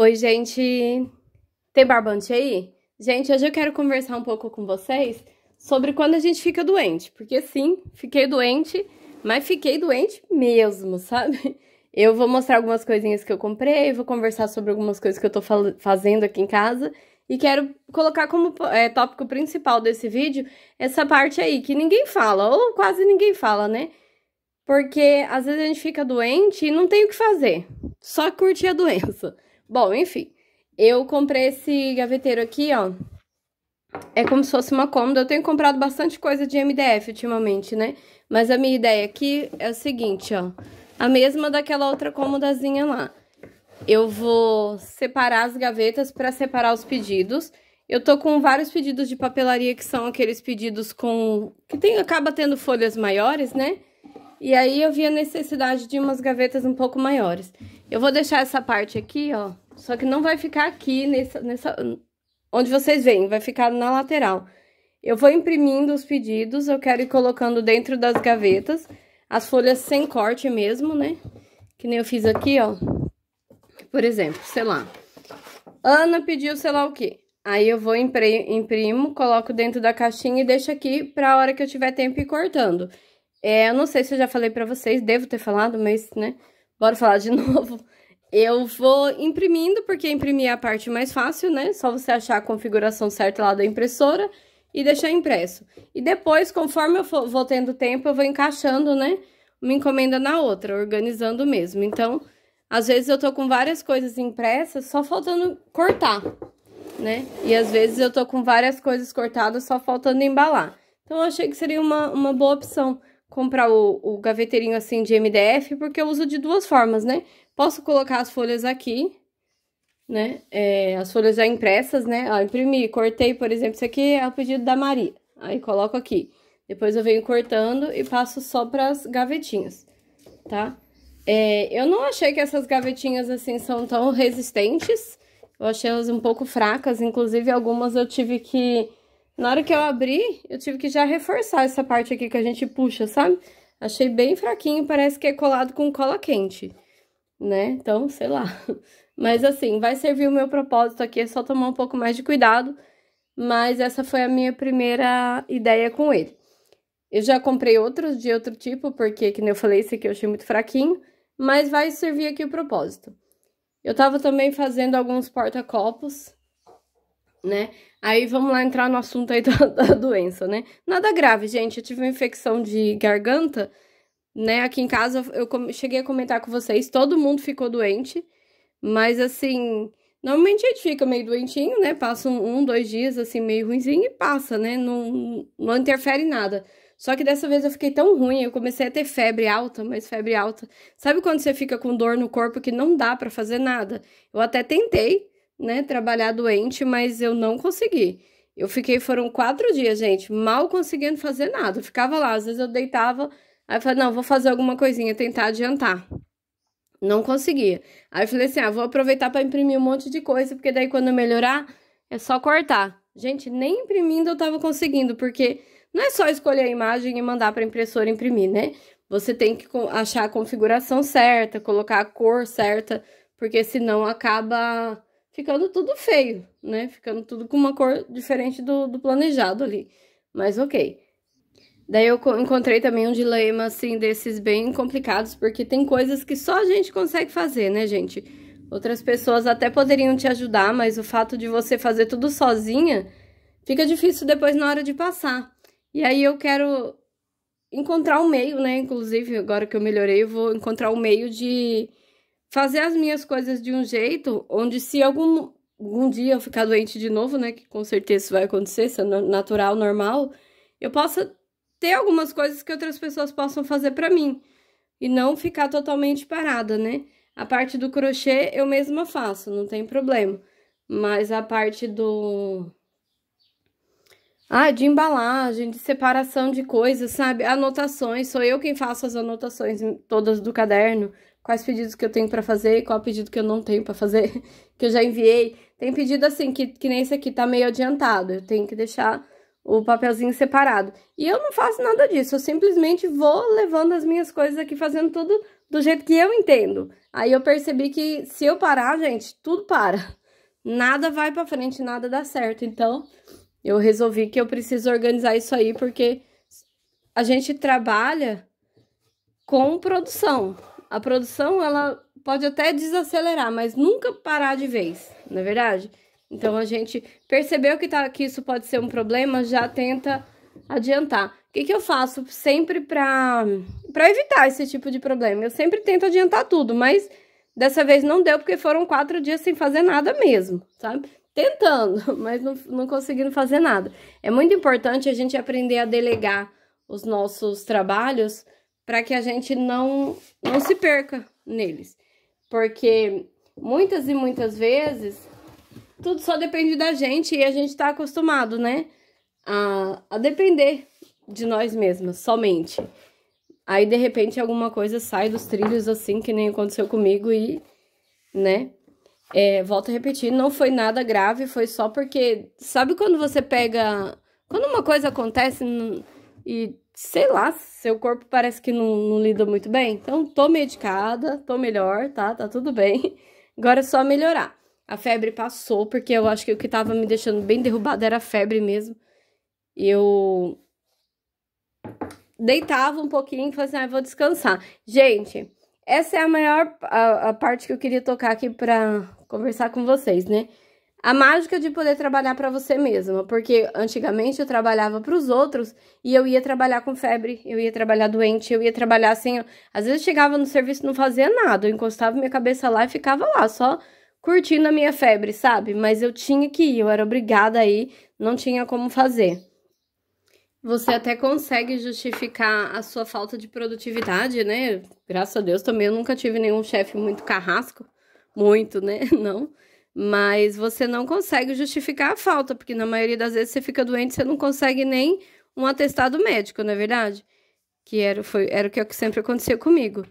Oi, gente. Tem barbante aí? Gente, hoje eu quero conversar um pouco com vocês sobre quando a gente fica doente, porque sim, fiquei doente, mas fiquei doente mesmo, sabe? Eu vou mostrar algumas coisinhas que eu comprei, vou conversar sobre algumas coisas que eu tô fazendo aqui em casa e quero colocar como é, tópico principal desse vídeo essa parte aí que ninguém fala, ou quase ninguém fala, né? Porque às vezes a gente fica doente e não tem o que fazer, só curtir a doença. Bom, enfim, eu comprei esse gaveteiro aqui, ó. É como se fosse uma cômoda. Eu tenho comprado bastante coisa de MDF ultimamente, né? Mas a minha ideia aqui é o seguinte, ó. A mesma daquela outra cômodazinha lá. Eu vou separar as gavetas para separar os pedidos. Eu tô com vários pedidos de papelaria que são aqueles pedidos com... Que tem, acaba tendo folhas maiores, né? E aí eu vi a necessidade de umas gavetas um pouco maiores. Eu vou deixar essa parte aqui, ó. Só que não vai ficar aqui nessa, nessa... Onde vocês veem, vai ficar na lateral. Eu vou imprimindo os pedidos, eu quero ir colocando dentro das gavetas. As folhas sem corte mesmo, né? Que nem eu fiz aqui, ó. Por exemplo, sei lá. Ana pediu sei lá o quê. Aí eu vou imprimo, coloco dentro da caixinha e deixo aqui pra hora que eu tiver tempo ir cortando. É, eu não sei se eu já falei pra vocês, devo ter falado, mas, né... Bora falar de novo. Eu vou imprimindo, porque imprimir é a parte mais fácil, né? Só você achar a configuração certa lá da impressora e deixar impresso. E depois, conforme eu for, vou tendo tempo, eu vou encaixando, né? Uma encomenda na outra, organizando mesmo. Então, às vezes eu tô com várias coisas impressas, só faltando cortar, né? E às vezes eu tô com várias coisas cortadas, só faltando embalar. Então, eu achei que seria uma, uma boa opção comprar o, o gaveteirinho assim de MDF, porque eu uso de duas formas, né? Posso colocar as folhas aqui, né? É, as folhas já impressas, né? Ó, imprimi, cortei, por exemplo, isso aqui é o pedido da Maria. Aí coloco aqui. Depois eu venho cortando e passo só para as gavetinhas, tá? É, eu não achei que essas gavetinhas assim são tão resistentes. Eu achei elas um pouco fracas, inclusive algumas eu tive que na hora que eu abri, eu tive que já reforçar essa parte aqui que a gente puxa, sabe? Achei bem fraquinho, parece que é colado com cola quente, né? Então, sei lá. Mas assim, vai servir o meu propósito aqui, é só tomar um pouco mais de cuidado. Mas essa foi a minha primeira ideia com ele. Eu já comprei outros de outro tipo, porque, como eu falei, esse aqui eu achei muito fraquinho. Mas vai servir aqui o propósito. Eu tava também fazendo alguns porta-copos, né? Aí vamos lá entrar no assunto aí da, da, doença, né? Nada grave, gente. Eu tive uma infecção de garganta, né? Aqui em casa eu cheguei a comentar com vocês, todo mundo ficou doente, mas assim, normalmente a gente fica meio doentinho, né? Passa um, um dois dias assim meio ruimzinho e passa, né? Não, não interfere em nada. Só que dessa vez eu fiquei tão ruim, eu comecei a ter febre alta, mas febre alta. Sabe quando você fica com dor no corpo que não dá para fazer nada? Eu até tentei né, trabalhar doente, mas eu não consegui. Eu fiquei, foram quatro dias, gente, mal conseguindo fazer nada. Eu ficava lá, às vezes eu deitava, aí eu falei, não, vou fazer alguma coisinha, tentar adiantar. Não conseguia. Aí eu falei assim, ah, vou aproveitar para imprimir um monte de coisa, porque daí quando eu melhorar, é só cortar. Gente, nem imprimindo eu tava conseguindo, porque não é só escolher a imagem e mandar para impressora imprimir, né? Você tem que achar a configuração certa, colocar a cor certa, porque senão acaba ficando tudo feio, né? Ficando tudo com uma cor diferente do, do planejado ali. Mas ok. Daí eu encontrei também um dilema, assim, desses bem complicados, porque tem coisas que só a gente consegue fazer, né, gente? Outras pessoas até poderiam te ajudar, mas o fato de você fazer tudo sozinha fica difícil depois na hora de passar. E aí eu quero encontrar um meio, né? Inclusive, agora que eu melhorei, eu vou encontrar um meio de fazer as minhas coisas de um jeito onde se algum, algum dia eu ficar doente de novo, né, que com certeza isso vai acontecer, isso é natural, normal, eu possa ter algumas coisas que outras pessoas possam fazer para mim e não ficar totalmente parada, né? A parte do crochê eu mesma faço, não tem problema. Mas a parte do ah, de embalagem, de separação de coisas, sabe? Anotações, sou eu quem faço as anotações todas do caderno quais pedidos que eu tenho para fazer e qual pedido que eu não tenho para fazer, que eu já enviei. Tem pedido assim, que, que nem esse aqui tá meio adiantado, eu tenho que deixar o papelzinho separado. E eu não faço nada disso, eu simplesmente vou levando as minhas coisas aqui, fazendo tudo do jeito que eu entendo. Aí eu percebi que se eu parar, gente, tudo para. Nada vai para frente, nada dá certo. Então, eu resolvi que eu preciso organizar isso aí, porque a gente trabalha com produção a produção ela pode até desacelerar, mas nunca parar de vez, não é verdade? Então a gente percebeu que, tá, que isso pode ser um problema, já tenta adiantar. O que, que eu faço sempre para evitar esse tipo de problema? Eu sempre tento adiantar tudo, mas dessa vez não deu porque foram quatro dias sem fazer nada mesmo, sabe? Tentando, mas não, não conseguindo fazer nada. É muito importante a gente aprender a delegar os nossos trabalhos para que a gente não, não se perca neles. Porque muitas e muitas vezes tudo só depende da gente e a gente está acostumado, né? A, a depender de nós mesmas somente. Aí de repente alguma coisa sai dos trilhos assim, que nem aconteceu comigo e, né? É, volto a repetir, não foi nada grave, foi só porque. Sabe quando você pega. Quando uma coisa acontece e sei lá, seu corpo parece que não, não, lida muito bem. Então, tô medicada, tô melhor, tá? Tá tudo bem. Agora é só melhorar. A febre passou, porque eu acho que o que tava me deixando bem derrubada era a febre mesmo. Eu deitava um pouquinho e falei assim, ah, vou descansar. Gente, essa é a maior a, a parte que eu queria tocar aqui pra conversar com vocês, né? a mágica de poder trabalhar para você mesma, porque antigamente eu trabalhava para os outros e eu ia trabalhar com febre, eu ia trabalhar doente, eu ia trabalhar assim, às vezes chegava no serviço não fazia nada, eu encostava minha cabeça lá e ficava lá só curtindo a minha febre, sabe? Mas eu tinha que ir, eu era obrigada aí, não tinha como fazer. Você até consegue justificar a sua falta de produtividade, né? Graças a Deus também eu nunca tive nenhum chefe muito carrasco, muito, né? Não mas você não consegue justificar a falta, porque na maioria das vezes você fica doente, você não consegue nem um atestado médico, não é verdade? Que era, foi, era é o que sempre acontecia comigo.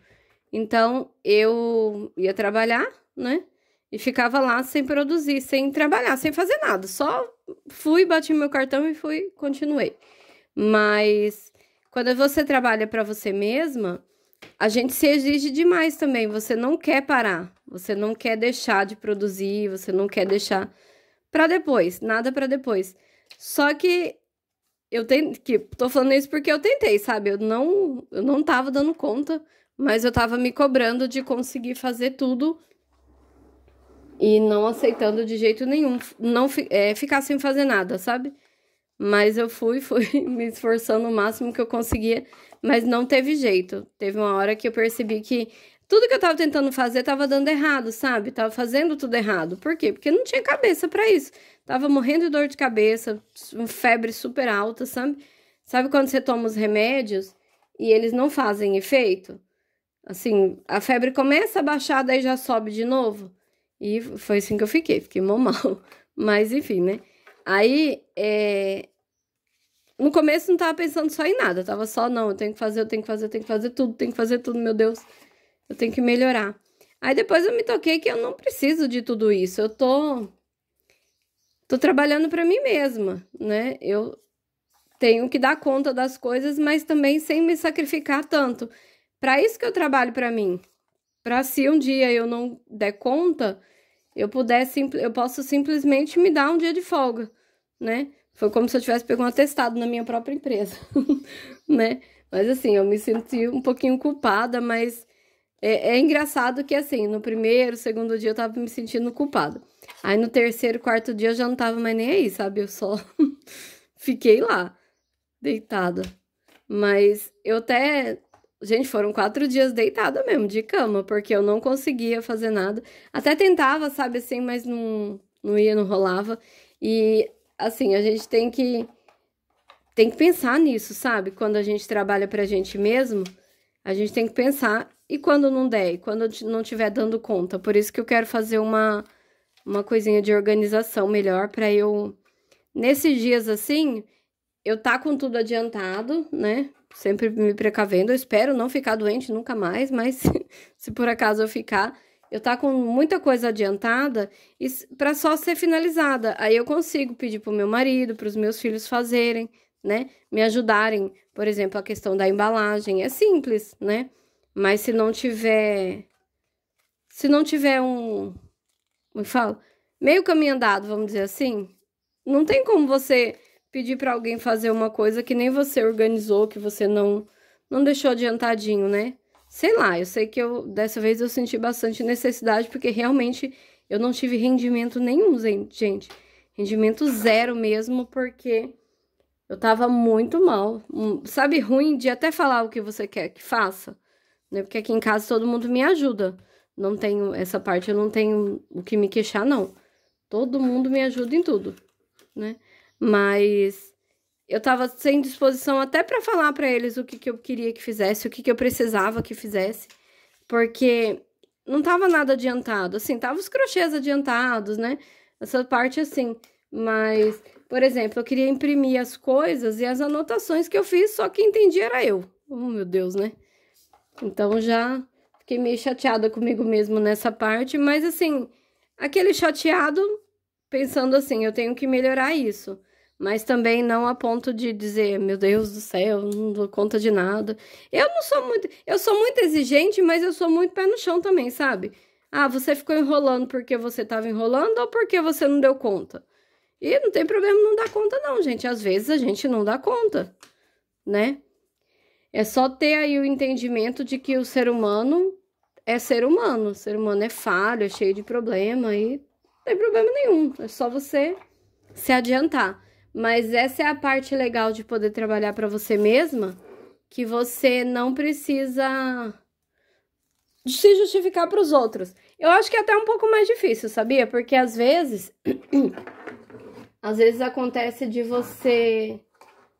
Então, eu ia trabalhar, né? E ficava lá sem produzir, sem trabalhar, sem fazer nada. Só fui, bati meu cartão e fui, continuei. Mas quando você trabalha para você mesma, a gente se exige demais também. Você não quer parar, você não quer deixar de produzir, você não quer deixar para depois, nada para depois. Só que eu tenho que tô falando isso porque eu tentei, sabe? Eu não eu não tava dando conta, mas eu tava me cobrando de conseguir fazer tudo e não aceitando de jeito nenhum, não é, ficar sem fazer nada, sabe? Mas eu fui, fui me esforçando o máximo que eu conseguia, mas não teve jeito. Teve uma hora que eu percebi que tudo que eu tava tentando fazer tava dando errado, sabe? Tava fazendo tudo errado. Por quê? Porque não tinha cabeça para isso. Tava morrendo de dor de cabeça, febre super alta, sabe? Sabe quando você toma os remédios e eles não fazem efeito? Assim, a febre começa a baixar, daí já sobe de novo. E foi assim que eu fiquei, fiquei mal mal. Mas enfim, né? Aí, é... no começo não tava pensando só em nada, tava só, não, eu tenho que fazer, eu tenho que fazer, eu tenho que fazer tudo, tenho que fazer tudo, meu Deus. Eu tenho que melhorar. Aí depois eu me toquei que eu não preciso de tudo isso. Eu tô tô trabalhando para mim mesma, né? Eu tenho que dar conta das coisas, mas também sem me sacrificar tanto. Para isso que eu trabalho para mim. Para se um dia eu não der conta, eu puder eu posso simplesmente me dar um dia de folga, né? Foi como se eu tivesse pegado um atestado na minha própria empresa, né? Mas assim, eu me senti um pouquinho culpada, mas é, é, engraçado que, assim, no primeiro, segundo dia eu tava me sentindo culpada. Aí no terceiro, quarto dia eu já não tava mais nem aí, sabe? Eu só fiquei lá, deitada. Mas eu até. Gente, foram quatro dias deitada mesmo, de cama, porque eu não conseguia fazer nada. Até tentava, sabe, assim, mas não, não ia, não rolava. E, assim, a gente tem que. Tem que pensar nisso, sabe? Quando a gente trabalha pra gente mesmo, a gente tem que pensar e quando não der? quando não tiver dando conta? Por isso que eu quero fazer uma, uma coisinha de organização melhor para eu... Nesses dias assim, eu tá com tudo adiantado, né? Sempre me precavendo. Eu espero não ficar doente nunca mais, mas se por acaso eu ficar, eu tá com muita coisa adiantada e para só ser finalizada. Aí eu consigo pedir pro meu marido, para os meus filhos fazerem, né? Me ajudarem, por exemplo, a questão da embalagem. É simples, né? Mas se não tiver. Se não tiver um. Como é fala? Meio caminho andado, vamos dizer assim. Não tem como você pedir para alguém fazer uma coisa que nem você organizou, que você não, não deixou adiantadinho, né? Sei lá, eu sei que eu dessa vez eu senti bastante necessidade, porque realmente eu não tive rendimento nenhum, gente. Rendimento zero mesmo, porque eu tava muito mal. Hum, sabe, ruim de até falar o que você quer que faça? né? Porque aqui em casa todo mundo me ajuda. Não tenho, essa parte eu não tenho o que me queixar, não. Todo mundo me ajuda em tudo, né? Mas eu tava sem disposição até para falar para eles o que, que eu queria que fizesse, o que, que eu precisava que fizesse, porque não tava nada adiantado, assim, tava os crochês adiantados, né? Essa parte assim, mas, por exemplo, eu queria imprimir as coisas e as anotações que eu fiz, só que entendi era eu. Oh, meu Deus, né? Então já fiquei meio chateada comigo mesmo nessa parte, mas assim, aquele chateado pensando assim, eu tenho que melhorar isso. Mas também não a ponto de dizer, meu Deus do céu, não dou conta de nada. Eu não sou muito. Eu sou muito exigente, mas eu sou muito pé no chão também, sabe? Ah, você ficou enrolando porque você estava enrolando ou porque você não deu conta? E não tem problema não dar conta, não, gente. Às vezes a gente não dá conta, né? É só ter aí o entendimento de que o ser humano é ser humano, o ser humano é falho, é cheio de problema e não tem problema nenhum, é só você se adiantar. Mas essa é a parte legal de poder trabalhar para você mesma, que você não precisa se justificar para os outros. Eu acho que é até um pouco mais difícil, sabia? Porque às vezes às vezes acontece de você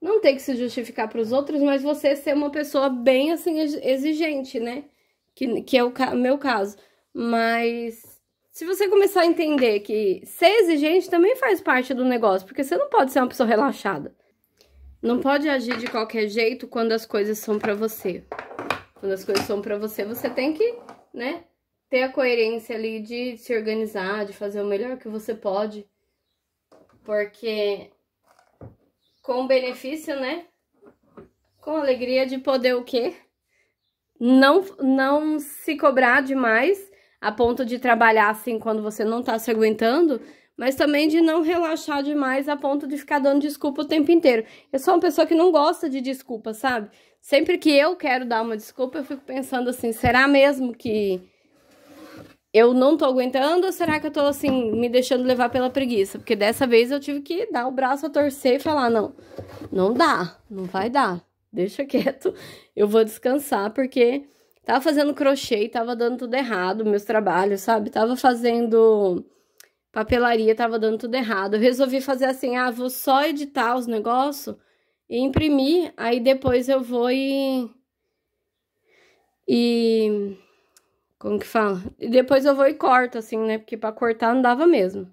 não ter que se justificar para os outros, mas você ser uma pessoa bem assim exigente, né? Que, que é o ca meu caso. Mas se você começar a entender que ser exigente também faz parte do negócio, porque você não pode ser uma pessoa relaxada. Não pode agir de qualquer jeito quando as coisas são para você. Quando as coisas são para você, você tem que, né, ter a coerência ali de se organizar, de fazer o melhor que você pode. Porque com benefício, né? Com alegria de poder o quê? Não, não se cobrar demais a ponto de trabalhar assim quando você não tá se aguentando, mas também de não relaxar demais a ponto de ficar dando desculpa o tempo inteiro. Eu sou uma pessoa que não gosta de desculpa, sabe? Sempre que eu quero dar uma desculpa, eu fico pensando assim, será mesmo que eu não tô aguentando ou será que eu tô assim, me deixando levar pela preguiça? Porque dessa vez eu tive que dar o braço a torcer e falar: não, não dá, não vai dar, deixa quieto, eu vou descansar, porque tava fazendo crochê, tava dando tudo errado, meus trabalhos, sabe? Tava fazendo papelaria, tava dando tudo errado. Eu resolvi fazer assim: ah, vou só editar os negócios e imprimir, aí depois eu vou e. E como que fala? E depois eu vou e corto, assim, né? Porque pra cortar não dava mesmo.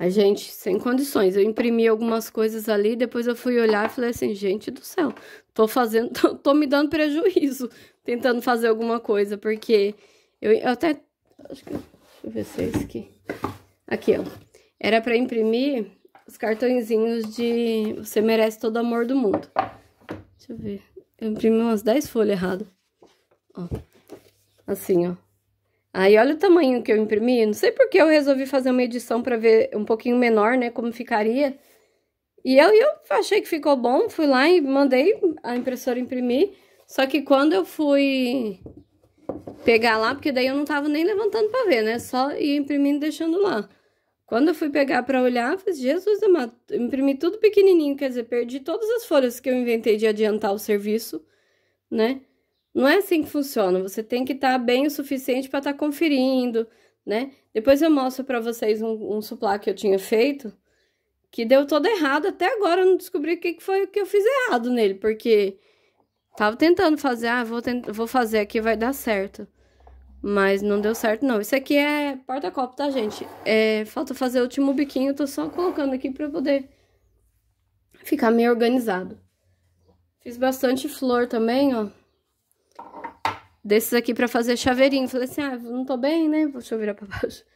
Mas, gente, sem condições. Eu imprimi algumas coisas ali, depois eu fui olhar e falei assim, gente do céu, tô fazendo, tô, tô me dando prejuízo tentando fazer alguma coisa, porque eu, eu até. Acho que. Deixa eu ver se é isso aqui. Aqui, ó. Era pra imprimir os cartõezinhos de Você Merece Todo Amor do Mundo. Deixa eu ver. Eu imprimi umas 10 folhas errado. Ó. Assim, ó. Aí olha o tamanho que eu imprimi. Não sei porque eu resolvi fazer uma edição para ver um pouquinho menor, né? Como ficaria. E eu, eu achei que ficou bom. Fui lá e mandei a impressora imprimir. Só que quando eu fui pegar lá, porque daí eu não tava nem levantando para ver, né? Só ia imprimindo e deixando lá. Quando eu fui pegar para olhar, eu falei, Jesus amado, imprimi tudo pequenininho, quer dizer, perdi todas as folhas que eu inventei de adiantar o serviço, né? Não é assim que funciona. Você tem que estar tá bem o suficiente para estar tá conferindo, né? Depois eu mostro para vocês um, um suplá que eu tinha feito, que deu todo errado. Até agora eu não descobri o que, foi o que eu fiz errado nele, porque tava tentando fazer, ah, vou, tent... vou fazer aqui, vai dar certo. Mas não deu certo, não. Isso aqui é porta-copo, tá, gente? É, falta fazer o último biquinho, tô só colocando aqui pra poder ficar meio organizado. Fiz bastante flor também, ó desses aqui para fazer chaveirinho. Falei assim, ah, não tô bem, né? Deixa eu virar pra baixo.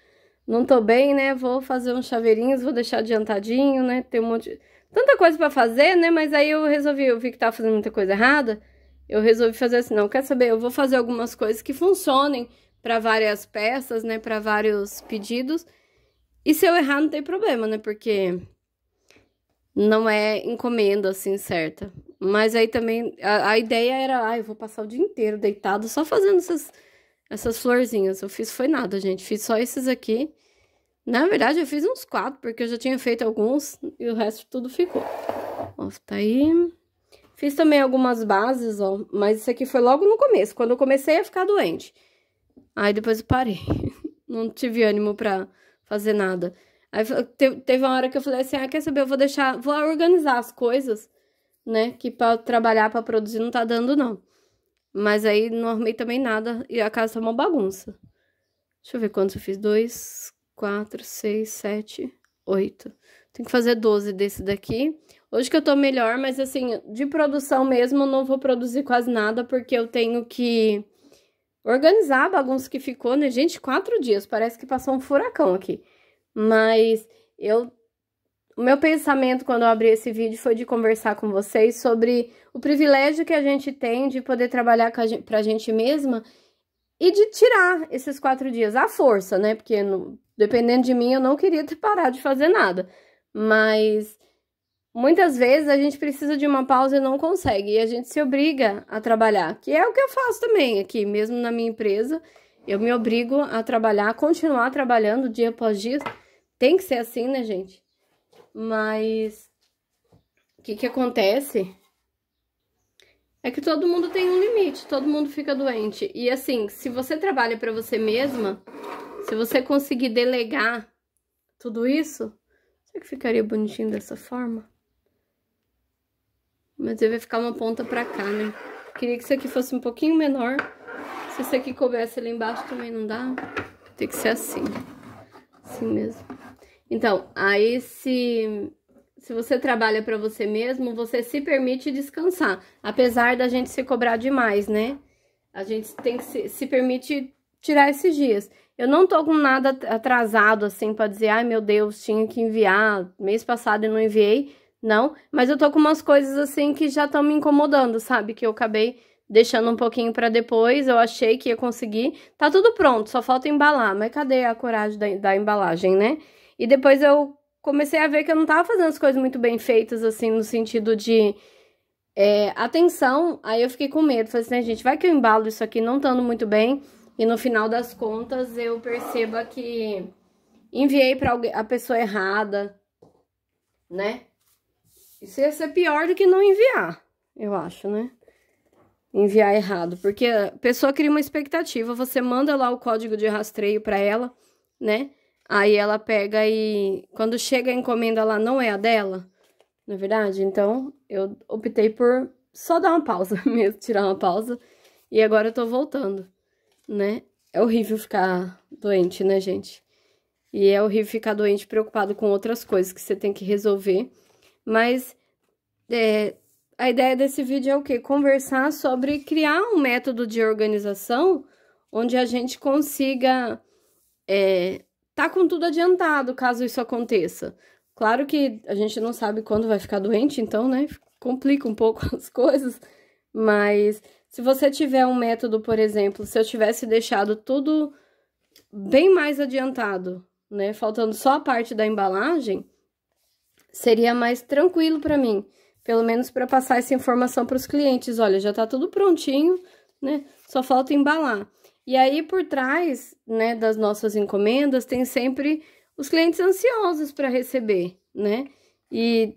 Não tô bem, né? Vou fazer uns chaveirinhos, vou deixar adiantadinho, né? Tem um monte... De... Tanta coisa para fazer, né? Mas aí eu resolvi, eu vi que tava fazendo muita coisa errada, eu resolvi fazer assim, não, quer saber? Eu vou fazer algumas coisas que funcionem para várias peças, né? Para vários pedidos. E se eu errar, não tem problema, né? Porque não é encomenda, assim, certa. Mas aí também a, a ideia era, ah, eu vou passar o dia inteiro deitado só fazendo essas, essas florzinhas. Eu fiz foi nada, gente. Fiz só esses aqui. Na verdade, eu fiz uns quatro, porque eu já tinha feito alguns e o resto tudo ficou. Ó, tá aí. Fiz também algumas bases, ó, mas isso aqui foi logo no começo, quando eu comecei a ficar doente. Aí depois eu parei. Não tive ânimo pra fazer nada. Aí teve uma hora que eu falei assim, ah, quer saber, eu vou deixar, vou organizar as coisas né? Que para trabalhar, para produzir, não tá dando, não. Mas aí não arrumei também nada e a casa tá uma bagunça. Deixa eu ver quantos eu fiz. Dois, quatro, seis, sete, oito. Tem que fazer 12 desse daqui. Hoje que eu tô melhor, mas assim, de produção mesmo, não vou produzir quase nada, porque eu tenho que organizar a bagunça que ficou, né? Gente, quatro dias, parece que passou um furacão aqui. Mas eu o meu pensamento quando eu abri esse vídeo foi de conversar com vocês sobre o privilégio que a gente tem de poder trabalhar para a gente, pra gente mesma e de tirar esses quatro dias à força, né? Porque dependendo de mim, eu não queria ter parado de fazer nada. Mas muitas vezes a gente precisa de uma pausa e não consegue. E a gente se obriga a trabalhar, que é o que eu faço também aqui, mesmo na minha empresa. Eu me obrigo a trabalhar, a continuar trabalhando dia após dia. Tem que ser assim, né, gente? Mas o que, que acontece é que todo mundo tem um limite, todo mundo fica doente. E assim, se você trabalha para você mesma, se você conseguir delegar tudo isso, será que ficaria bonitinho dessa forma? Mas ele vai ficar uma ponta pra cá, né? Queria que isso aqui fosse um pouquinho menor. Se isso aqui coubesse ali embaixo também não dá. Tem que ser assim. Assim mesmo. Então, aí se, se você trabalha para você mesmo, você se permite descansar, apesar da gente se cobrar demais, né? A gente tem que se, se permite tirar esses dias. Eu não tô com nada atrasado assim para dizer, ai meu Deus, tinha que enviar mês passado e não enviei, não, mas eu tô com umas coisas assim que já estão me incomodando, sabe? Que eu acabei deixando um pouquinho para depois, eu achei que ia conseguir. Tá tudo pronto, só falta embalar, mas cadê a coragem da, da embalagem, né? E depois eu comecei a ver que eu não tava fazendo as coisas muito bem feitas, assim, no sentido de é, atenção. Aí eu fiquei com medo. Falei assim, né, gente, vai que eu embalo isso aqui não estando muito bem. E no final das contas eu perceba que enviei pra alguém, a pessoa errada, né? Isso ia ser pior do que não enviar, eu acho, né? Enviar errado, porque a pessoa cria uma expectativa, você manda lá o código de rastreio para ela, né? Aí ela pega e quando chega a encomenda lá não é a dela, na é verdade. Então eu optei por só dar uma pausa mesmo, tirar uma pausa. E agora eu tô voltando, né? É horrível ficar doente, né, gente? E é horrível ficar doente preocupado com outras coisas que você tem que resolver. Mas é, a ideia desse vídeo é o quê? Conversar sobre criar um método de organização onde a gente consiga é, tá com tudo adiantado caso isso aconteça. Claro que a gente não sabe quando vai ficar doente, então, né? Complica um pouco as coisas. Mas se você tiver um método, por exemplo, se eu tivesse deixado tudo bem mais adiantado, né? Faltando só a parte da embalagem, seria mais tranquilo para mim. Pelo menos para passar essa informação para os clientes. Olha, já tá tudo prontinho, né? Só falta embalar. E aí, por trás né, das nossas encomendas, tem sempre os clientes ansiosos para receber, né? E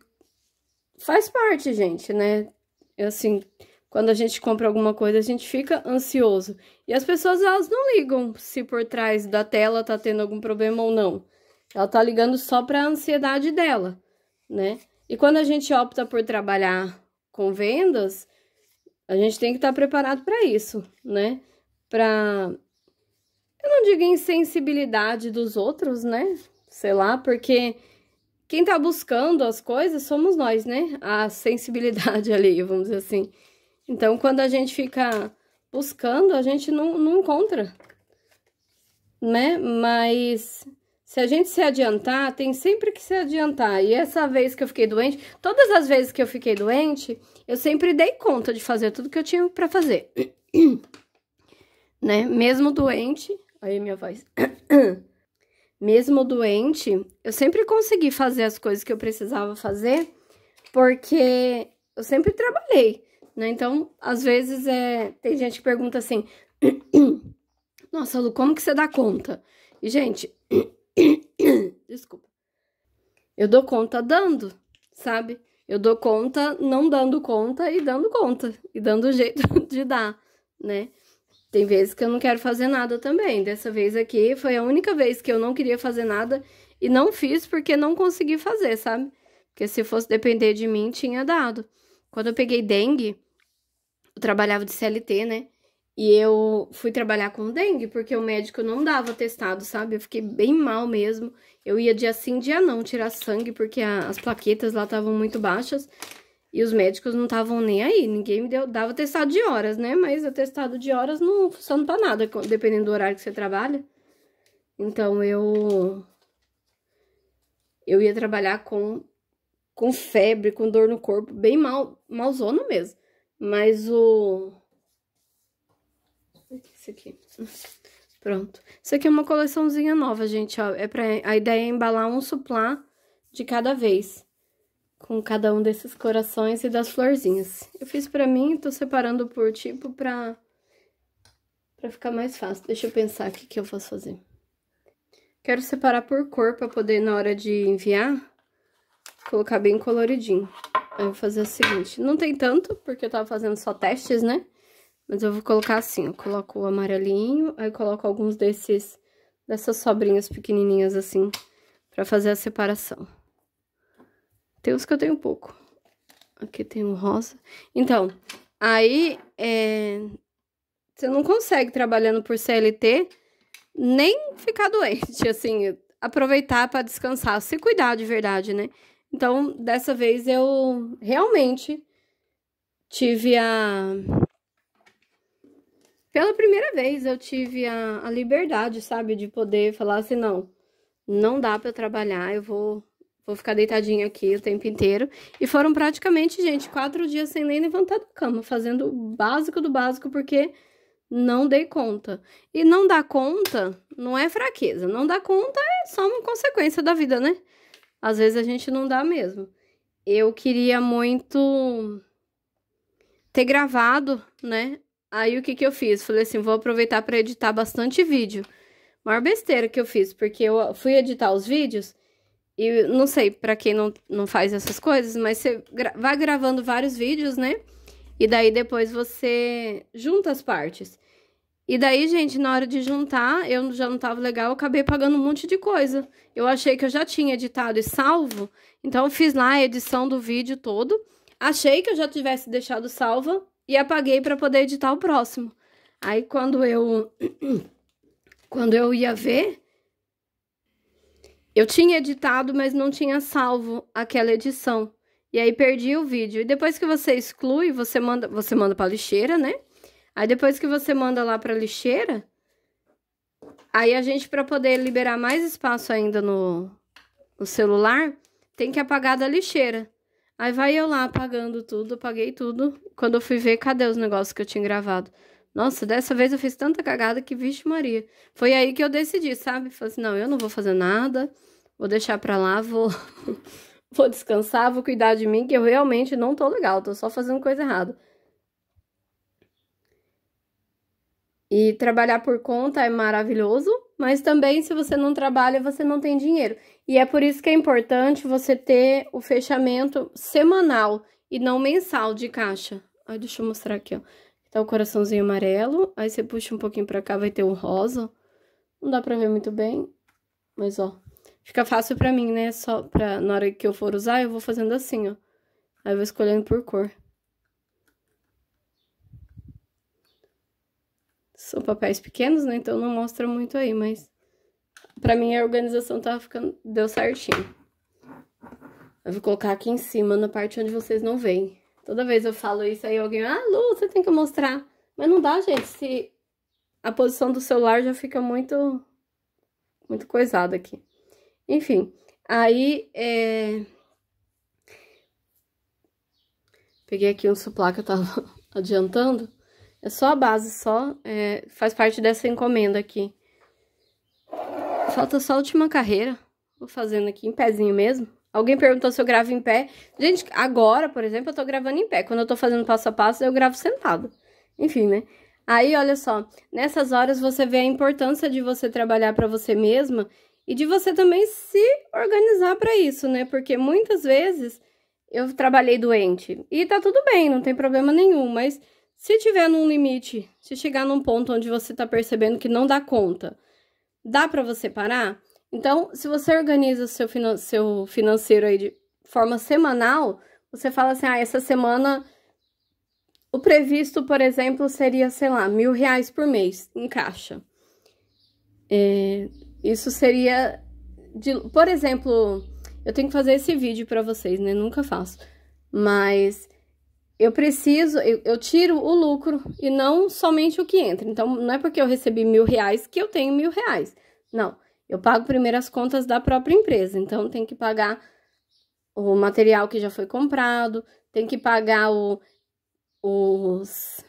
faz parte, gente, né? É assim, quando a gente compra alguma coisa, a gente fica ansioso. E as pessoas, elas não ligam se por trás da tela tá tendo algum problema ou não. Ela tá ligando só para a ansiedade dela, né? E quando a gente opta por trabalhar com vendas, a gente tem que estar tá preparado para isso, né? para eu não digo insensibilidade dos outros, né? Sei lá, porque quem tá buscando as coisas somos nós, né? A sensibilidade ali, vamos dizer assim. Então, quando a gente fica buscando, a gente não, não encontra, né? Mas se a gente se adiantar, tem sempre que se adiantar. E essa vez que eu fiquei doente, todas as vezes que eu fiquei doente, eu sempre dei conta de fazer tudo que eu tinha para fazer. né? Mesmo doente, aí minha voz. Mesmo doente, eu sempre consegui fazer as coisas que eu precisava fazer, porque eu sempre trabalhei, né? Então, às vezes é, tem gente que pergunta assim: "Nossa, Lu, como que você dá conta?" E gente, desculpa. Eu dou conta dando, sabe? Eu dou conta não dando conta e dando conta e dando jeito de dar, né? Tem vezes que eu não quero fazer nada também. Dessa vez aqui foi a única vez que eu não queria fazer nada e não fiz porque não consegui fazer, sabe? Porque se fosse depender de mim, tinha dado. Quando eu peguei dengue, eu trabalhava de CLT, né? E eu fui trabalhar com dengue porque o médico não dava testado, sabe? Eu fiquei bem mal mesmo. Eu ia dia sim, dia não tirar sangue porque a, as plaquetas lá estavam muito baixas. E os médicos não estavam nem aí, ninguém me deu, dava testado de horas, né? Mas o testado de horas não funciona pra nada, dependendo do horário que você trabalha. Então eu. Eu ia trabalhar com, com febre, com dor no corpo, bem mal, malzona mesmo. Mas o. Isso aqui. Pronto. Isso aqui é uma coleçãozinha nova, gente, ó. É pra, a ideia é embalar um suplá de cada vez com cada um desses corações e das florzinhas. Eu fiz pra mim, tô separando por tipo pra, pra ficar mais fácil. Deixa eu pensar o que, que eu posso fazer. Quero separar por cor pra poder, na hora de enviar, colocar bem coloridinho. Aí eu vou fazer o seguinte, não tem tanto, porque eu tava fazendo só testes, né? Mas eu vou colocar assim, eu coloco o amarelinho, aí coloco alguns desses, dessas sobrinhas pequenininhas assim, pra fazer a separação. Tem uns que eu tenho pouco. Aqui tem um rosa. Então, aí é... você não consegue trabalhando por CLT nem ficar doente, assim, aproveitar para descansar, se cuidar de verdade, né? Então, dessa vez eu realmente tive a pela primeira vez eu tive a, a liberdade, sabe, de poder falar assim, não, não dá para eu trabalhar, eu vou Vou ficar deitadinha aqui o tempo inteiro. E foram praticamente, gente, quatro dias sem nem levantar da cama, fazendo o básico do básico, porque não dei conta. E não dar conta não é fraqueza. Não dar conta é só uma consequência da vida, né? Às vezes a gente não dá mesmo. Eu queria muito ter gravado, né? Aí o que que eu fiz? Falei assim, vou aproveitar para editar bastante vídeo. maior besteira que eu fiz, porque eu fui editar os vídeos e não sei para quem não, não faz essas coisas, mas você gra vai gravando vários vídeos, né? E daí depois você junta as partes. E daí, gente, na hora de juntar, eu já não tava legal, eu acabei pagando um monte de coisa. Eu achei que eu já tinha editado e salvo, então eu fiz lá a edição do vídeo todo. Achei que eu já tivesse deixado salva e apaguei para poder editar o próximo. Aí quando eu quando eu ia ver, eu tinha editado, mas não tinha salvo aquela edição. E aí perdi o vídeo. E depois que você exclui, você manda, você manda para lixeira, né? Aí depois que você manda lá para lixeira, aí a gente para poder liberar mais espaço ainda no, no celular, tem que apagar da lixeira. Aí vai eu lá apagando tudo, apaguei tudo. Quando eu fui ver, cadê os negócios que eu tinha gravado? Nossa, dessa vez eu fiz tanta cagada que, vixe Maria. Foi aí que eu decidi, sabe? Falei assim, não, eu não vou fazer nada, vou deixar pra lá, vou, vou descansar, vou cuidar de mim, que eu realmente não tô legal, tô só fazendo coisa errada. E trabalhar por conta é maravilhoso, mas também se você não trabalha, você não tem dinheiro. E é por isso que é importante você ter o fechamento semanal e não mensal de caixa. Ai, deixa eu mostrar aqui, ó. Tá o coraçãozinho amarelo, aí você puxa um pouquinho pra cá, vai ter o rosa. Não dá pra ver muito bem, mas ó. Fica fácil pra mim, né? Só pra, na hora que eu for usar, eu vou fazendo assim, ó. Aí eu vou escolhendo por cor. São papéis pequenos, né? Então não mostra muito aí, mas... Pra mim a organização tá ficando... Deu certinho. Eu vou colocar aqui em cima, na parte onde vocês não veem. Toda vez eu falo isso aí, alguém, ah, Lu, você tem que mostrar. Mas não dá, gente, se a posição do celular já fica muito, muito coisada aqui. Enfim, aí, é... Peguei aqui um suplá que eu tava adiantando. É só a base, só, é, faz parte dessa encomenda aqui. Falta só a última carreira. Vou fazendo aqui em pezinho mesmo. Alguém perguntou se eu gravo em pé. Gente, agora, por exemplo, eu tô gravando em pé. Quando eu tô fazendo passo a passo, eu gravo sentado. Enfim, né? Aí, olha só, nessas horas você vê a importância de você trabalhar para você mesma e de você também se organizar para isso, né? Porque muitas vezes eu trabalhei doente e tá tudo bem, não tem problema nenhum, mas se tiver num limite, se chegar num ponto onde você tá percebendo que não dá conta, dá para você parar? Então, se você organiza o seu, finan seu financeiro aí de forma semanal, você fala assim, ah, essa semana o previsto, por exemplo, seria, sei lá, mil reais por mês em caixa. É, isso seria, de, por exemplo, eu tenho que fazer esse vídeo para vocês, né? Nunca faço. Mas eu preciso, eu, eu, tiro o lucro e não somente o que entra. Então, não é porque eu recebi mil reais que eu tenho mil reais. Não, eu pago primeiro as contas da própria empresa, então tem que pagar o material que já foi comprado, tem que pagar o, os,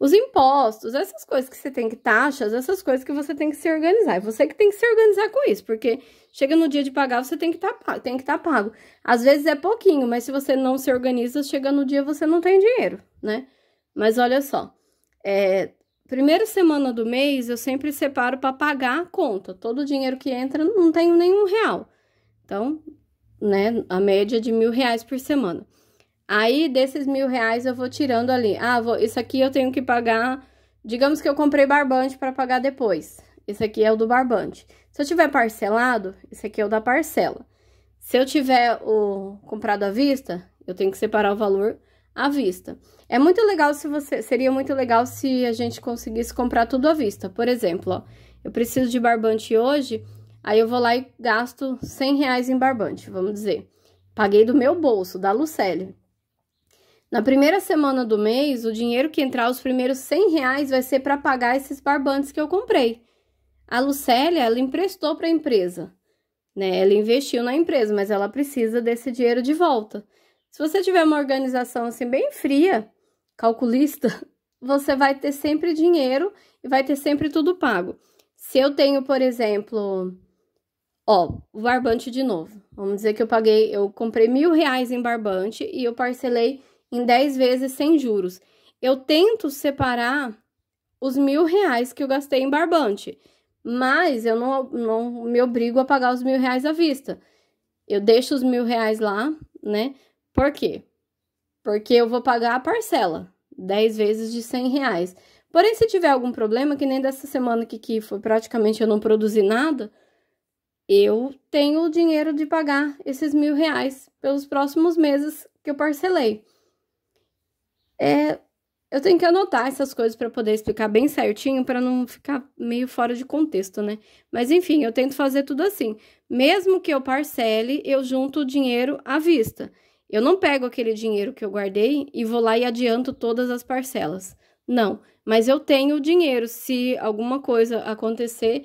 os impostos, essas coisas que você tem que taxas, essas coisas que você tem que se organizar. É você que tem que se organizar com isso, porque chega no dia de pagar, você tem que tá, estar tá pago. Às vezes é pouquinho, mas se você não se organiza, chega no dia você não tem dinheiro, né? Mas olha só, é, primeira semana do mês eu sempre separo para pagar a conta. Todo o dinheiro que entra não tenho nenhum real. Então, né, a média é de mil reais por semana. Aí, desses mil reais, eu vou tirando ali. Ah, vou, isso aqui eu tenho que pagar. Digamos que eu comprei barbante para pagar depois. Esse aqui é o do barbante. Se eu tiver parcelado, esse aqui é o da parcela. Se eu tiver o comprado à vista, eu tenho que separar o valor à vista. É muito legal se você. Seria muito legal se a gente conseguisse comprar tudo à vista. Por exemplo, ó, eu preciso de barbante hoje, aí eu vou lá e gasto 100 reais em barbante, vamos dizer. Paguei do meu bolso, da Lucélia. Na primeira semana do mês, o dinheiro que entrar, os primeiros 100 reais, vai ser para pagar esses barbantes que eu comprei. A Lucélia, ela emprestou para a empresa, né? Ela investiu na empresa, mas ela precisa desse dinheiro de volta. Se você tiver uma organização assim bem fria, calculista, você vai ter sempre dinheiro e vai ter sempre tudo pago. Se eu tenho, por exemplo, ó, o barbante de novo. Vamos dizer que eu paguei, eu comprei mil reais em barbante e eu parcelei em 10 vezes sem juros. Eu tento separar os mil reais que eu gastei em barbante, mas eu não, não me obrigo a pagar os mil reais à vista. Eu deixo os mil reais lá, né? Por quê? porque eu vou pagar a parcela, 10 vezes de 100 reais. Porém, se tiver algum problema, que nem dessa semana que, que foi praticamente eu não produzi nada, eu tenho o dinheiro de pagar esses mil reais pelos próximos meses que eu parcelei. É, eu tenho que anotar essas coisas para poder explicar bem certinho, para não ficar meio fora de contexto, né? Mas enfim, eu tento fazer tudo assim. Mesmo que eu parcele, eu junto o dinheiro à vista. Eu não pego aquele dinheiro que eu guardei e vou lá e adianto todas as parcelas. Não, mas eu tenho o dinheiro. Se alguma coisa acontecer,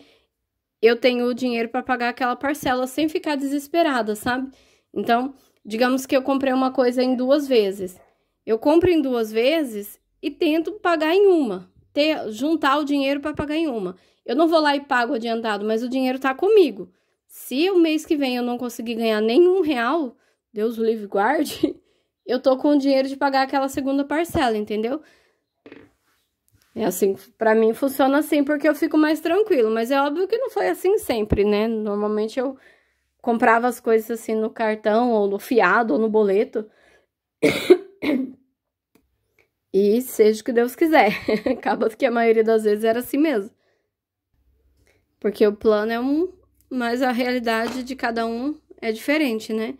eu tenho o dinheiro para pagar aquela parcela sem ficar desesperada, sabe? Então, digamos que eu comprei uma coisa em duas vezes. Eu compro em duas vezes e tento pagar em uma, ter, juntar o dinheiro para pagar em uma. Eu não vou lá e pago adiantado, mas o dinheiro está comigo. Se o mês que vem eu não conseguir ganhar nenhum real, Deus o livre guarde, eu tô com o dinheiro de pagar aquela segunda parcela, entendeu? É assim, para mim funciona assim porque eu fico mais tranquilo, mas é óbvio que não foi assim sempre, né? Normalmente eu comprava as coisas assim no cartão ou no fiado ou no boleto. e seja o que Deus quiser. Acaba que a maioria das vezes era assim mesmo. Porque o plano é um, mas a realidade de cada um é diferente, né?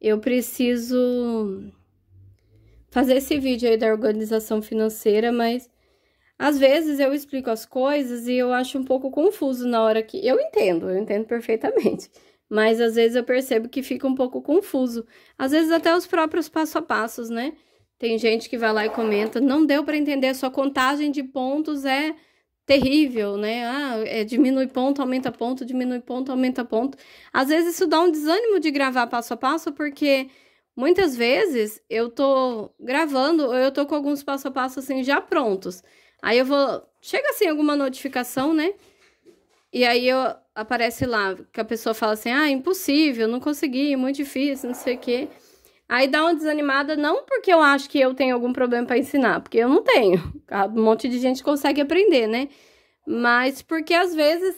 eu preciso fazer esse vídeo aí da organização financeira, mas às vezes eu explico as coisas e eu acho um pouco confuso na hora que. Eu entendo, eu entendo perfeitamente. Mas às vezes eu percebo que fica um pouco confuso. Às vezes até os próprios passo a passos, né? Tem gente que vai lá e comenta: não deu para entender, sua contagem de pontos é terrível, né? Ah, é, diminui ponto, aumenta ponto, diminui ponto, aumenta ponto. Às vezes isso dá um desânimo de gravar passo a passo, porque muitas vezes eu tô gravando ou eu tô com alguns passo a passo assim já prontos. Aí eu vou. Chega assim alguma notificação, né? E aí eu aparece lá que a pessoa fala assim: ah, impossível, não consegui, muito difícil, não sei o quê. Aí dá uma desanimada, não porque eu acho que eu tenho algum problema para ensinar, porque eu não tenho. Um monte de gente consegue aprender, né? Mas porque às vezes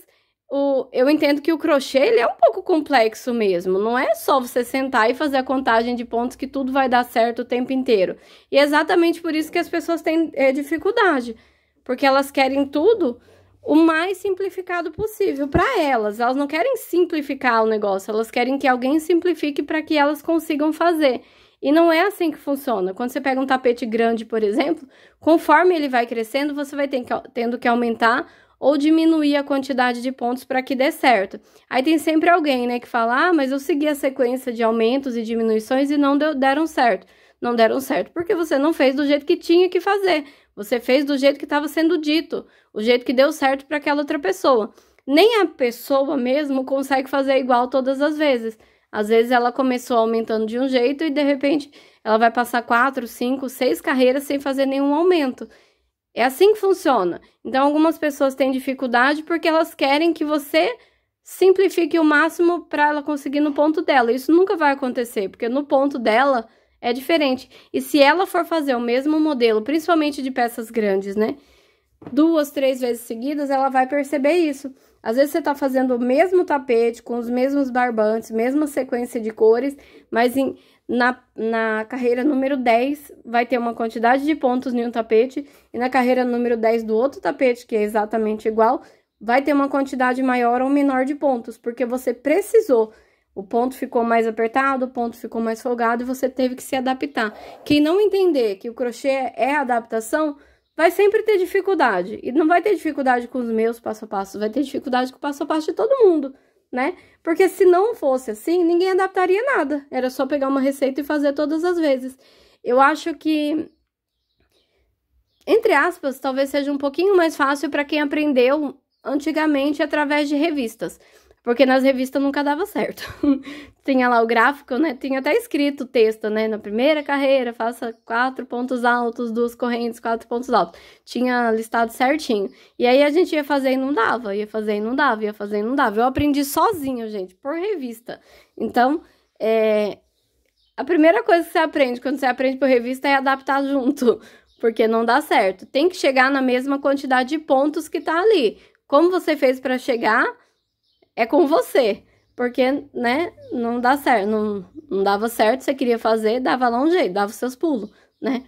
o, eu entendo que o crochê ele é um pouco complexo mesmo. Não é só você sentar e fazer a contagem de pontos que tudo vai dar certo o tempo inteiro. E é exatamente por isso que as pessoas têm é, dificuldade. Porque elas querem tudo o mais simplificado possível para elas. Elas não querem simplificar o negócio, elas querem que alguém simplifique para que elas consigam fazer. E não é assim que funciona. Quando você pega um tapete grande, por exemplo, conforme ele vai crescendo, você vai que, tendo que aumentar ou diminuir a quantidade de pontos para que dê certo. Aí tem sempre alguém, né, que fala: "Ah, mas eu segui a sequência de aumentos e diminuições e não deu, deram certo". Não deram certo porque você não fez do jeito que tinha que fazer você fez do jeito que estava sendo dito, o jeito que deu certo para aquela outra pessoa. Nem a pessoa mesmo consegue fazer igual todas as vezes. Às vezes ela começou aumentando de um jeito e de repente ela vai passar quatro, cinco, seis carreiras sem fazer nenhum aumento. É assim que funciona. Então, algumas pessoas têm dificuldade porque elas querem que você simplifique o máximo para ela conseguir no ponto dela. Isso nunca vai acontecer, porque no ponto dela é diferente. E se ela for fazer o mesmo modelo, principalmente de peças grandes, né? Duas, três vezes seguidas, ela vai perceber isso. Às vezes você tá fazendo o mesmo tapete, com os mesmos barbantes, mesma sequência de cores, mas em, na, na carreira número 10 vai ter uma quantidade de pontos em um tapete, e na carreira número 10 do outro tapete, que é exatamente igual, vai ter uma quantidade maior ou menor de pontos, porque você precisou o ponto ficou mais apertado, o ponto ficou mais folgado e você teve que se adaptar. Quem não entender que o crochê é adaptação, vai sempre ter dificuldade. E não vai ter dificuldade com os meus passo a passo, vai ter dificuldade com o passo a passo de todo mundo, né? Porque se não fosse assim, ninguém adaptaria nada. Era só pegar uma receita e fazer todas as vezes. Eu acho que entre aspas, talvez seja um pouquinho mais fácil para quem aprendeu antigamente através de revistas. Porque nas revistas nunca dava certo. Tinha lá o gráfico, né? Tinha até escrito o texto, né? Na primeira carreira, faça quatro pontos altos, duas correntes, quatro pontos altos. Tinha listado certinho. E aí a gente ia fazer e não dava, ia fazer e não dava, ia fazer e não dava. Eu aprendi sozinho, gente, por revista. Então, é... a primeira coisa que você aprende quando você aprende por revista é adaptar junto. Porque não dá certo. Tem que chegar na mesma quantidade de pontos que tá ali. Como você fez para chegar é com você. Porque, né, não dá certo, não, não dava certo, você queria fazer, dava lá um jeito, dava os seus pulos, né?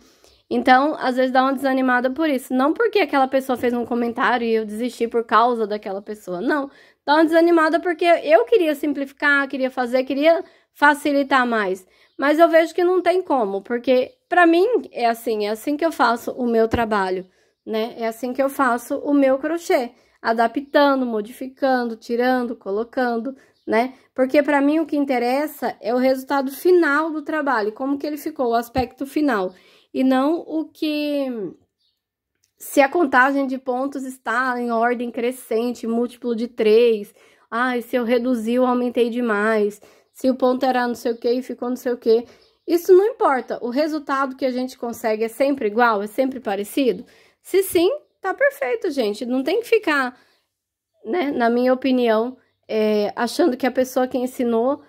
Então, às vezes dá uma desanimada por isso. Não porque aquela pessoa fez um comentário e eu desisti por causa daquela pessoa. Não. Dá uma desanimada porque eu queria simplificar, queria fazer, queria facilitar mais. Mas eu vejo que não tem como, porque para mim é assim, é assim que eu faço o meu trabalho, né? É assim que eu faço o meu crochê adaptando, modificando, tirando, colocando, né? Porque para mim o que interessa é o resultado final do trabalho, como que ele ficou, o aspecto final, e não o que se a contagem de pontos está em ordem crescente, múltiplo de 3. Ah, se eu reduzi, eu aumentei demais. Se o ponto era não sei o que e ficou não sei o que. Isso não importa. O resultado que a gente consegue é sempre igual, é sempre parecido? Se sim, tá perfeito, gente. Não tem que ficar, né, na minha opinião, é, achando que a pessoa que ensinou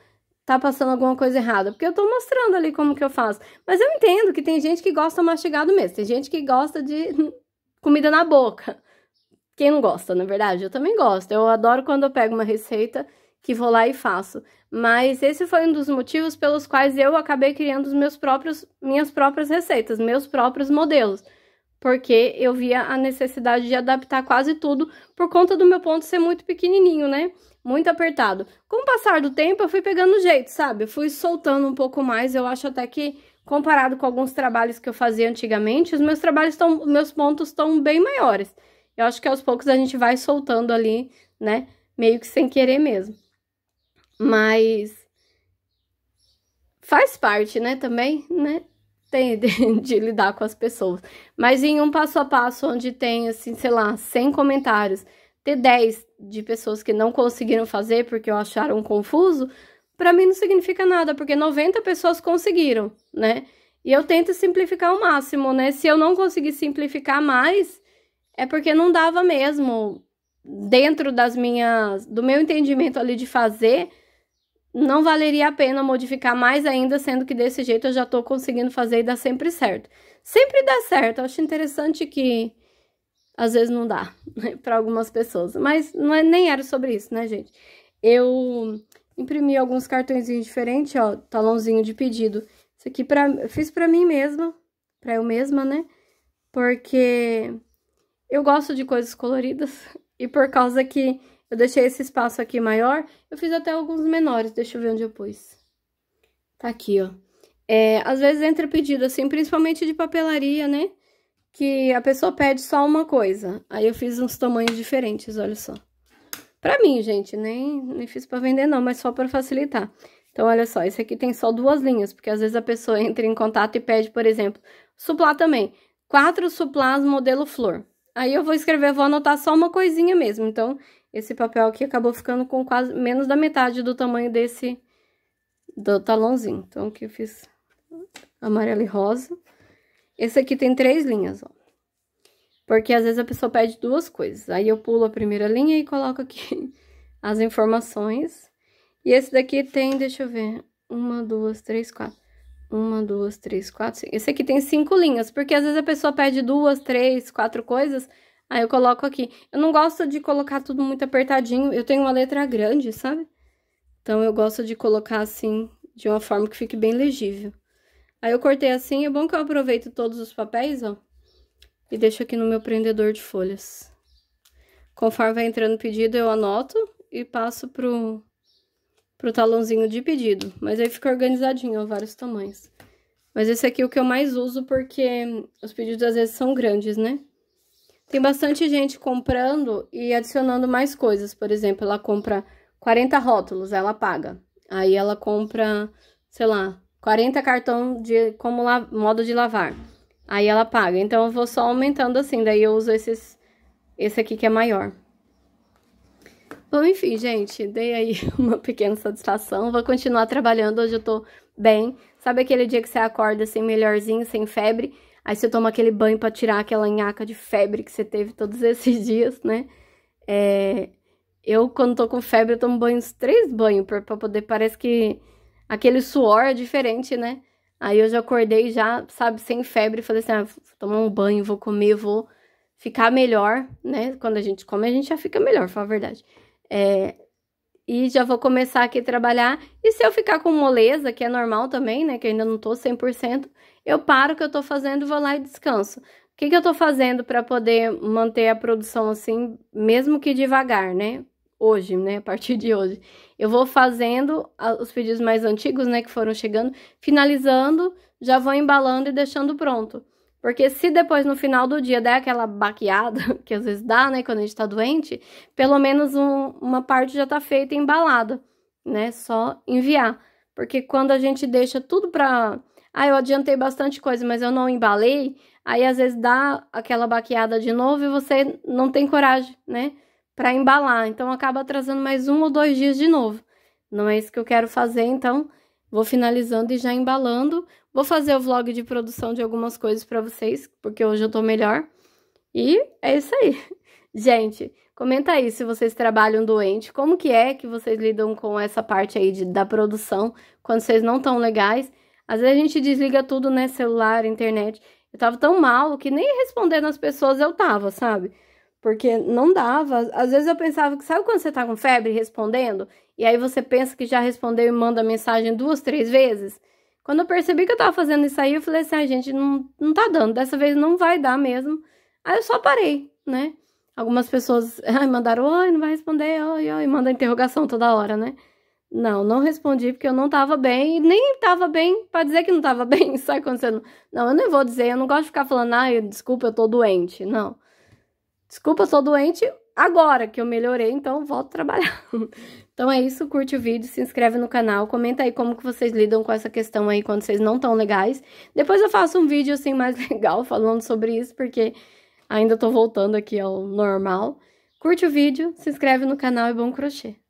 tá passando alguma coisa errada. Porque eu tô mostrando ali como que eu faço. Mas eu entendo que tem gente que gosta mastigado mesmo. Tem gente que gosta de comida na boca. Quem não gosta, na é verdade? Eu também gosto. Eu adoro quando eu pego uma receita que vou lá e faço. Mas esse foi um dos motivos pelos quais eu acabei criando os meus próprios, minhas próprias receitas, meus próprios modelos porque eu via a necessidade de adaptar quase tudo por conta do meu ponto ser muito pequenininho, né? Muito apertado. Com o passar do tempo, eu fui pegando jeito, sabe? Eu fui soltando um pouco mais, eu acho até que comparado com alguns trabalhos que eu fazia antigamente, os meus trabalhos estão, meus pontos estão bem maiores. Eu acho que aos poucos a gente vai soltando ali, né? Meio que sem querer mesmo. Mas faz parte, né, também, né? tem de, de, lidar com as pessoas. Mas em um passo a passo, onde tem, assim, sei lá, 100 comentários, ter 10 de pessoas que não conseguiram fazer porque acharam confuso, para mim não significa nada, porque 90 pessoas conseguiram, né? E eu tento simplificar ao máximo, né? Se eu não conseguir simplificar mais, é porque não dava mesmo dentro das minhas do meu entendimento ali de fazer não valeria a pena modificar mais ainda, sendo que desse jeito eu já estou conseguindo fazer e dá sempre certo. Sempre dá certo, eu acho interessante que às vezes não dá né, para algumas pessoas, mas não é, nem era sobre isso, né, gente? Eu imprimi alguns cartõezinhos diferentes, ó, talãozinho de pedido. Isso aqui pra, eu fiz para mim mesma, para eu mesma, né? Porque eu gosto de coisas coloridas e por causa que eu deixei esse espaço aqui maior, eu fiz até alguns menores, deixa eu ver onde eu pus. Tá aqui, ó. É, às vezes entra pedido, assim, principalmente de papelaria, né? Que a pessoa pede só uma coisa. Aí eu fiz uns tamanhos diferentes, olha só. Pra mim, gente, nem, nem fiz pra vender não, mas só pra facilitar. Então, olha só, esse aqui tem só duas linhas, porque às vezes a pessoa entra em contato e pede, por exemplo, suplá também. Quatro suplás modelo flor. Aí eu vou escrever, vou anotar só uma coisinha mesmo. Então, esse papel aqui acabou ficando com quase menos da metade do tamanho desse do talãozinho. Então, aqui eu fiz amarelo e rosa. Esse aqui tem três linhas, ó. Porque às vezes a pessoa pede duas coisas. Aí eu pulo a primeira linha e coloco aqui as informações. E esse daqui tem, deixa eu ver, uma, duas, três, quatro. Uma, duas, três, quatro, cinco. Esse aqui tem cinco linhas, porque às vezes a pessoa pede duas, três, quatro coisas Aí eu coloco aqui. Eu não gosto de colocar tudo muito apertadinho. Eu tenho uma letra grande, sabe? Então eu gosto de colocar assim, de uma forma que fique bem legível. Aí eu cortei assim, é bom que eu aproveito todos os papéis, ó. E deixo aqui no meu prendedor de folhas. Conforme vai entrando pedido, eu anoto e passo pro, pro talãozinho de pedido. Mas aí fica organizadinho, ó, vários tamanhos. Mas esse aqui é o que eu mais uso porque os pedidos às vezes são grandes, né? Tem bastante gente comprando e adicionando mais coisas. Por exemplo, ela compra 40 rótulos, ela paga. Aí ela compra, sei lá, 40 cartão de como la, modo de lavar. Aí ela paga. Então eu vou só aumentando assim, daí eu uso esses esse aqui que é maior. Bom, enfim, gente, dei aí uma pequena satisfação. Vou continuar trabalhando, hoje eu tô bem. Sabe aquele dia que você acorda assim melhorzinho, sem febre? Aí você toma aquele banho para tirar aquela nhaca de febre que você teve todos esses dias, né? É, eu, quando tô com febre, eu tomo banhos três banhos para pra poder. Parece que aquele suor é diferente, né? Aí eu já acordei, já, sabe, sem febre. Falei assim: ah, vou tomar um banho, vou comer, vou ficar melhor, né? Quando a gente come, a gente já fica melhor, falar a verdade. É, e já vou começar aqui a trabalhar. E se eu ficar com moleza, que é normal também, né, que ainda não tô 100%, eu paro o que eu tô fazendo, vou lá e descanso. O que que eu tô fazendo para poder manter a produção assim, mesmo que devagar, né? Hoje, né, a partir de hoje. Eu vou fazendo os pedidos mais antigos, né, que foram chegando, finalizando, já vou embalando e deixando pronto. Porque se depois no final do dia der aquela baqueada, que às vezes dá, né, quando a gente tá doente, pelo menos um, uma parte já tá feita embalada, né? Só enviar. Porque quando a gente deixa tudo pra. Ah, eu adiantei bastante coisa, mas eu não embalei. Aí às vezes dá aquela baqueada de novo e você não tem coragem, né? Pra embalar. Então acaba atrasando mais um ou dois dias de novo. Não é isso que eu quero fazer, então Vou finalizando e já embalando. Vou fazer o vlog de produção de algumas coisas para vocês, porque hoje eu tô melhor. E é isso aí. Gente, comenta aí se vocês trabalham doente, como que é que vocês lidam com essa parte aí de, da produção, quando vocês não estão legais. Às vezes a gente desliga tudo, né, celular, internet. Eu tava tão mal que nem respondendo as pessoas eu tava, sabe? porque não dava. Às vezes eu pensava que, sabe quando você tá com febre respondendo? E aí você pensa que já respondeu e manda mensagem duas, três vezes? Quando eu percebi que eu tava fazendo isso aí, eu falei assim: ah, gente, não, não tá dando, dessa vez não vai dar mesmo. Aí eu só parei, né? Algumas pessoas ai, mandaram oi, não vai responder, oi, oi, manda interrogação toda hora, né? Não, não respondi porque eu não tava bem, e nem tava bem para dizer que não tava bem, sabe acontecendo não. Não, eu não vou dizer, eu não gosto de ficar falando, ai, desculpa, eu tô doente. Não. Desculpa, sou doente agora que eu melhorei, então volto a trabalhar. então é isso, curte o vídeo, se inscreve no canal, comenta aí como que vocês lidam com essa questão aí quando vocês não estão legais. Depois eu faço um vídeo assim mais legal falando sobre isso, porque ainda tô voltando aqui ao normal. Curte o vídeo, se inscreve no canal e bom crochê!